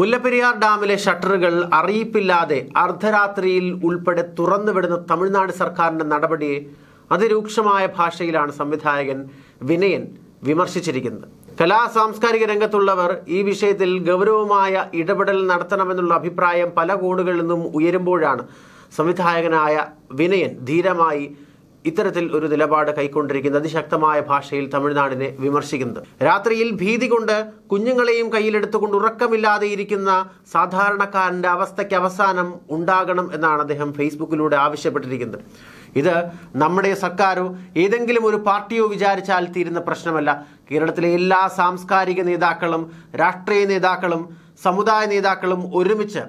മുല്ലപ്പെരിയാർ ഡാമിലെ ഷട്ടറുകൾ അറിയിപ്പില്ലാതെ അർദ്ധരാത്രിയിൽ ഉൾപ്പെടെ തുറന്നുവിടുന്ന തമിഴ്നാട് സർക്കാരിന്റെ നടപടിയെ അതിരൂക്ഷമായ ഭാഷയിലാണ് സംവിധായകൻ വിനയൻ വിമർശിച്ചിരിക്കുന്നത് കലാ സാംസ്കാരിക രംഗത്തുള്ളവർ ഈ വിഷയത്തിൽ ഗൗരവമായ ഇടപെടൽ നടത്തണമെന്നുള്ള അഭിപ്രായം പല കോണുകളിൽ നിന്നും ഉയരുമ്പോഴാണ് സംവിധായകനായ വിനയൻ ധീരമായി ഇത്തരത്തിൽ ഒരു നിലപാട് കൈക്കൊണ്ടിരിക്കുന്ന അതിശക്തമായ ഭാഷയിൽ തമിഴ്നാടിനെ വിമർശിക്കുന്നത് രാത്രിയിൽ ഭീതി കൊണ്ട് കുഞ്ഞുങ്ങളെയും കയ്യിലെടുത്തുകൊണ്ട് ഉറക്കമില്ലാതെ ഇരിക്കുന്ന സാധാരണക്കാരന്റെ അവസ്ഥയ്ക്ക് അവസാനം ഉണ്ടാകണം എന്നാണ് അദ്ദേഹം ഫേസ്ബുക്കിലൂടെ ആവശ്യപ്പെട്ടിരിക്കുന്നത് ഇത് നമ്മുടെ സർക്കാരോ ഏതെങ്കിലും ഒരു പാർട്ടിയോ വിചാരിച്ചാൽ തീരുന്ന പ്രശ്നമല്ല കേരളത്തിലെ എല്ലാ സാംസ്കാരിക നേതാക്കളും രാഷ്ട്രീയ നേതാക്കളും സമുദായ നേതാക്കളും ഒരുമിച്ച്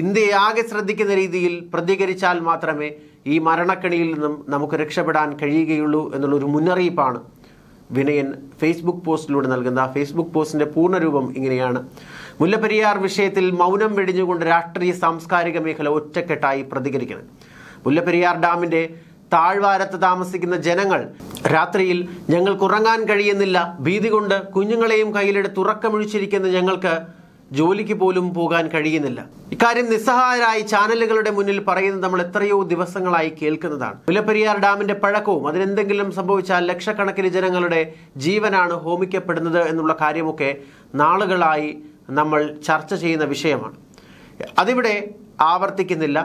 ഇന്ത്യയാകെ ശ്രദ്ധിക്കുന്ന രീതിയിൽ പ്രതികരിച്ചാൽ മാത്രമേ ഈ മരണക്കെണിയിൽ നിന്നും നമുക്ക് രക്ഷപ്പെടാൻ കഴിയുകയുള്ളൂ എന്നുള്ളൊരു മുന്നറിയിപ്പാണ് വിനയൻ ഫേസ്ബുക്ക് പോസ്റ്റിലൂടെ നൽകുന്ന ഫേസ്ബുക്ക് പോസ്റ്റിന്റെ പൂർണ്ണരൂപം ഇങ്ങനെയാണ് മുല്ലപ്പെരിയാർ വിഷയത്തിൽ മൗനം വെടിഞ്ഞുകൊണ്ട് രാഷ്ട്രീയ സാംസ്കാരിക മേഖല ഒറ്റക്കെട്ടായി പ്രതികരിക്കുന്നത് മുല്ലപ്പെരിയാർ ഡാമിന്റെ താഴ്വാരത്ത് താമസിക്കുന്ന ജനങ്ങൾ രാത്രിയിൽ ഞങ്ങൾക്ക് ഉറങ്ങാൻ കഴിയുന്നില്ല ഭീതി കൊണ്ട് കുഞ്ഞുങ്ങളെയും കയ്യിലെടുത്ത് ഉറക്കമൊഴിച്ചിരിക്കുന്ന ഞങ്ങൾക്ക് ജോലിക്ക് പോലും പോകാൻ കഴിയുന്നില്ല ഇക്കാര്യം നിസ്സഹായരായി ചാനലുകളുടെ മുന്നിൽ പറയുന്നത് നമ്മൾ എത്രയോ ദിവസങ്ങളായി കേൾക്കുന്നതാണ് മുല്ലപ്പെരിയാർ ഡാമിന്റെ പഴക്കവും അതിനെന്തെങ്കിലും സംഭവിച്ചാൽ ലക്ഷക്കണക്കിന് ജനങ്ങളുടെ ജീവനാണ് ഹോമിക്കപ്പെടുന്നത് എന്നുള്ള കാര്യമൊക്കെ നാളുകളായി നമ്മൾ ചർച്ച ചെയ്യുന്ന വിഷയമാണ് അതിവിടെ ആവർത്തിക്കുന്നില്ല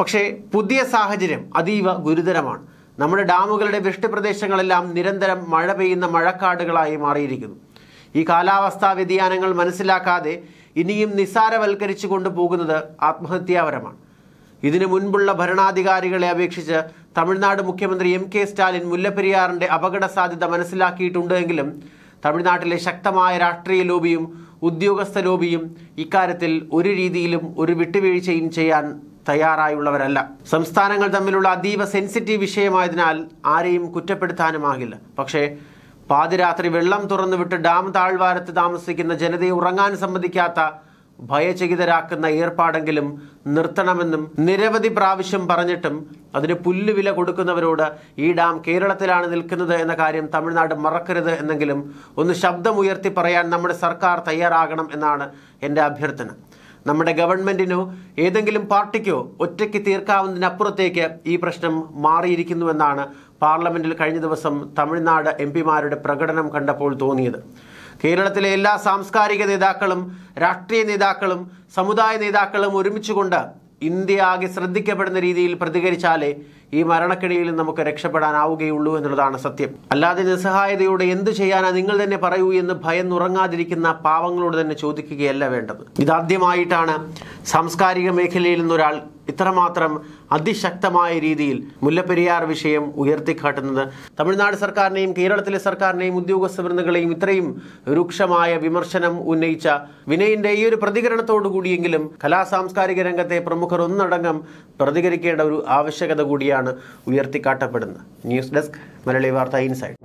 പക്ഷേ പുതിയ സാഹചര്യം അതീവ ഗുരുതരമാണ് നമ്മുടെ ഡാമുകളുടെ വൃഷ്ടിപ്രദേശങ്ങളെല്ലാം നിരന്തരം മഴ പെയ്യുന്ന മഴക്കാടുകളായി മാറിയിരിക്കുന്നു ഈ കാലാവസ്ഥാ വ്യതിയാനങ്ങൾ മനസ്സിലാക്കാതെ ഇനിയും നിസ്സാരവൽക്കരിച്ചു കൊണ്ടുപോകുന്നത് ആത്മഹത്യാപരമാണ് ഇതിനു മുൻപുള്ള ഭരണാധികാരികളെ അപേക്ഷിച്ച് തമിഴ്നാട് മുഖ്യമന്ത്രി എം കെ സ്റ്റാലിൻ മുല്ലപ്പെരിയാറിൻ്റെ അപകട സാധ്യത മനസ്സിലാക്കിയിട്ടുണ്ടെങ്കിലും തമിഴ്നാട്ടിലെ ശക്തമായ രാഷ്ട്രീയ ലോബിയും ഉദ്യോഗസ്ഥ ലോബിയും ഇക്കാര്യത്തിൽ ഒരു രീതിയിലും ഒരു വിട്ടുവീഴ്ചയും ചെയ്യാൻ തയ്യാറായുള്ളവരല്ല സംസ്ഥാനങ്ങൾ തമ്മിലുള്ള അതീവ സെൻസിറ്റീവ് വിഷയമായതിനാൽ ആരെയും കുറ്റപ്പെടുത്താനുമാകില്ല പക്ഷേ പാതിരാത്രി വെള്ളം തുറന്നുവിട്ട് ഡാം താഴ്വാരത്ത് താമസിക്കുന്ന ജനതയെ ഉറങ്ങാൻ സമ്മതിക്കാത്ത ഭയചകിതരാക്കുന്ന ഏർപ്പാടെങ്കിലും നിർത്തണമെന്നും നിരവധി പ്രാവശ്യം പറഞ്ഞിട്ടും അതിന് പുല്ലുവില കൊടുക്കുന്നവരോട് ഈ ഡാം കേരളത്തിലാണ് നിൽക്കുന്നത് എന്ന കാര്യം തമിഴ്നാട് മറക്കരുത് എന്നെങ്കിലും ഒന്ന് ശബ്ദമുയർത്തി പറയാൻ നമ്മുടെ സർക്കാർ തയ്യാറാകണം എന്നാണ് എൻ്റെ അഭ്യർത്ഥന നമ്മുടെ ഗവൺമെന്റിനോ ഏതെങ്കിലും പാർട്ടിക്കോ ഒറ്റയ്ക്ക് തീർക്കാവുന്നതിനപ്പുറത്തേക്ക് ഈ പ്രശ്നം മാറിയിരിക്കുന്നുവെന്നാണ് പാർലമെന്റിൽ കഴിഞ്ഞ ദിവസം തമിഴ്നാട് എം പിമാരുടെ പ്രകടനം കണ്ടപ്പോൾ തോന്നിയത് കേരളത്തിലെ എല്ലാ സാംസ്കാരിക നേതാക്കളും രാഷ്ട്രീയ നേതാക്കളും സമുദായ നേതാക്കളും ഒരുമിച്ചുകൊണ്ട് ഇന്ത്യ ആകെ ശ്രദ്ധിക്കപ്പെടുന്ന രീതിയിൽ പ്രതികരിച്ചാലേ ഈ മരണക്കിടയിൽ നമുക്ക് രക്ഷപ്പെടാനാവുകയുള്ളൂ എന്നുള്ളതാണ് സത്യം അല്ലാതെ നിസ്സഹായതയോടെ എന്ത് ചെയ്യാനാ നിങ്ങൾ തന്നെ പറയൂ എന്ന് ഭയം ഉറങ്ങാതിരിക്കുന്ന പാവങ്ങളോട് തന്നെ ചോദിക്കുകയല്ല വേണ്ടത് ഇതാദ്യമായിട്ടാണ് സാംസ്കാരിക മേഖലയിൽ നിന്നൊരാൾ ഇത്രമാത്രം അതിശക്തമായ രീതിയിൽ മുല്ലപ്പെരിയാർ വിഷയം ഉയർത്തിക്കാട്ടുന്നത് തമിഴ്നാട് സർക്കാരിനെയും കേരളത്തിലെ സർക്കാരിനെയും ഉദ്യോഗസ്ഥ വൃന്ദങ്ങളെയും ഇത്രയും രൂക്ഷമായ വിമർശനം ഉന്നയിച്ച വിനയിന്റെ ഈ ഒരു പ്രതികരണത്തോടു കൂടിയെങ്കിലും കലാ സാംസ്കാരിക രംഗത്തെ പ്രമുഖർ ഒന്നടങ്കം പ്രതികരിക്കേണ്ട ഒരു ആവശ്യകത കൂടിയാണ് ഉയർത്തിക്കാട്ടപ്പെടുന്നത് ന്യൂസ് ഡെസ്ക് മലയാളി വാർത്ത ഇൻസൈഡ്